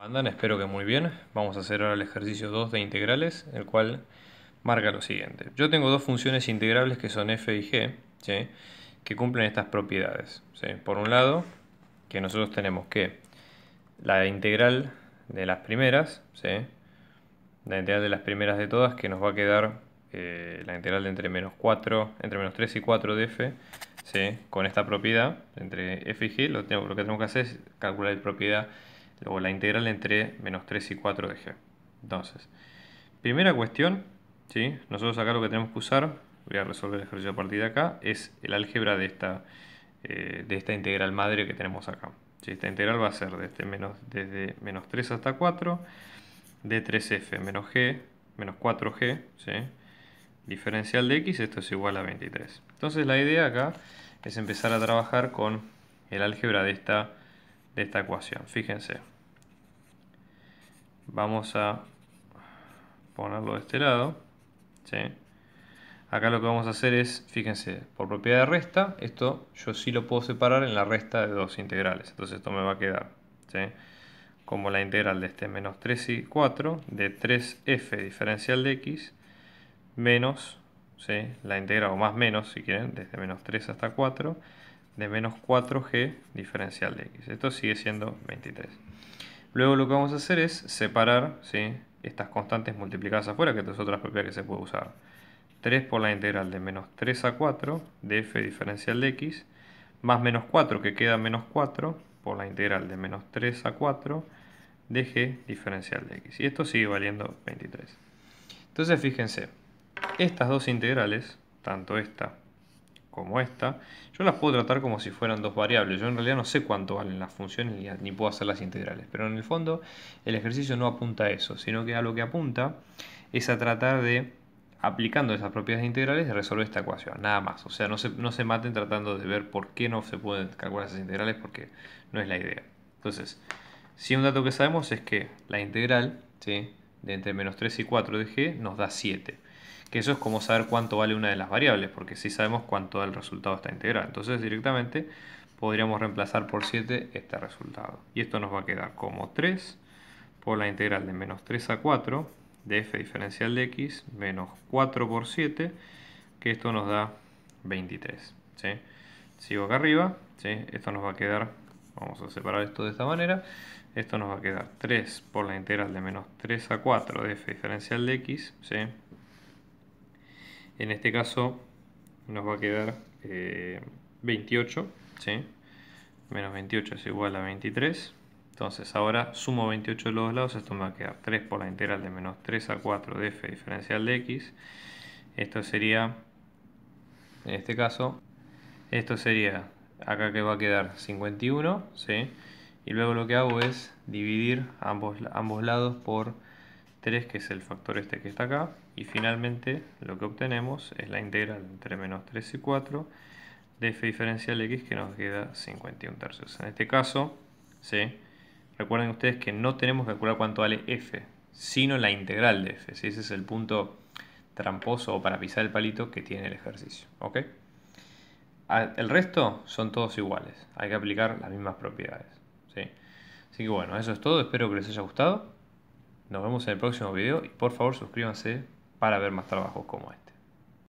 Andan, espero que muy bien. Vamos a hacer ahora el ejercicio 2 de integrales, el cual marca lo siguiente. Yo tengo dos funciones integrables que son f y g, que cumplen estas propiedades. Por un lado, que nosotros tenemos que la integral de las primeras, la integral de las primeras de todas, que nos va a quedar eh, la integral de entre menos 4, entre menos 3 y 4 de f, con esta propiedad, entre f y g, lo que tenemos que hacer es calcular la propiedad o la integral entre menos 3 y 4 de g. Entonces, primera cuestión, ¿sí? nosotros acá lo que tenemos que usar, voy a resolver el ejercicio a partir de acá, es el álgebra de esta, eh, de esta integral madre que tenemos acá. ¿Sí? Esta integral va a ser desde menos, desde 3 hasta 4, de 3f menos g, menos 4g, diferencial de x, esto es igual a 23. Entonces la idea acá es empezar a trabajar con el álgebra de esta, de esta ecuación. Fíjense, vamos a ponerlo de este lado. Acá lo que vamos a hacer es, fíjense, por propiedad de resta, esto yo sí lo puedo separar en la resta de dos integrales. Entonces esto me va a quedar como la integral de este menos 3 y 4 de 3f diferencial de x menos la integral, o más menos si quieren, desde menos 3 hasta 4 de menos 4g diferencial de x. Esto sigue siendo 23. Luego lo que vamos a hacer es separar estas constantes multiplicadas afuera, que es otra propiedad que se puede usar. 3 por la integral de menos 3 a 4 de f diferencial de x, más menos 4 que queda menos 4 por la integral de menos 3 a 4 de g diferencial de x. Y esto sigue valiendo 23. Entonces fíjense, estas dos integrales, tanto esta como esta, yo las puedo tratar como si fueran dos variables. Yo en realidad no sé cuánto valen las funciones ni, puedo hacer las integrales, pero en el fondo el ejercicio no apunta a eso, sino que a lo que apunta es a tratar de, aplicando esas propiedades integrales, de resolver esta ecuación, nada más. O sea, no se, maten tratando de ver por qué no se pueden calcular esas integrales, porque no es la idea. Entonces, si un dato que sabemos es que la integral de entre menos 3 y 4 de g nos da 7. Que eso es como saber cuánto vale una de las variables, porque si sí sabemos cuánto el resultado está integral. Entonces directamente podríamos reemplazar por 7 este resultado. Y esto nos va a quedar como 3 por la integral de menos 3 a 4 de f diferencial de x menos 4 por 7, que esto nos da 23. ¿sí? Sigo acá arriba, esto nos va a quedar, vamos a separar esto de esta manera, esto nos va a quedar 3 por la integral de menos 3 a 4 de f diferencial de x, en este caso nos va a quedar 28, eh, ¿sí? Menos 28 es igual a 23. Entonces ahora sumo 28 de los dos lados, esto me va a quedar 3 por la integral de menos 3 a 4 de f diferencial de x. Esto sería, en este caso, esto sería, acá que va a quedar 51, ¿sí? Y luego lo que hago es dividir ambos, ambos lados por 3 que es el factor este que está acá y finalmente lo que obtenemos es la integral entre menos 3 y 4 de f diferencial x que nos queda 51 tercios. En este caso, ¿sí? recuerden ustedes que no tenemos que calcular cuánto vale f, sino la integral de f. Ese es el punto tramposo o para pisar el palito que tiene el ejercicio. El resto son todos iguales, hay que aplicar las mismas propiedades. ¿sí? Así que bueno, eso es todo, espero que les haya gustado. Nos vemos en el próximo video y por favor suscríbanse para ver más trabajos como este.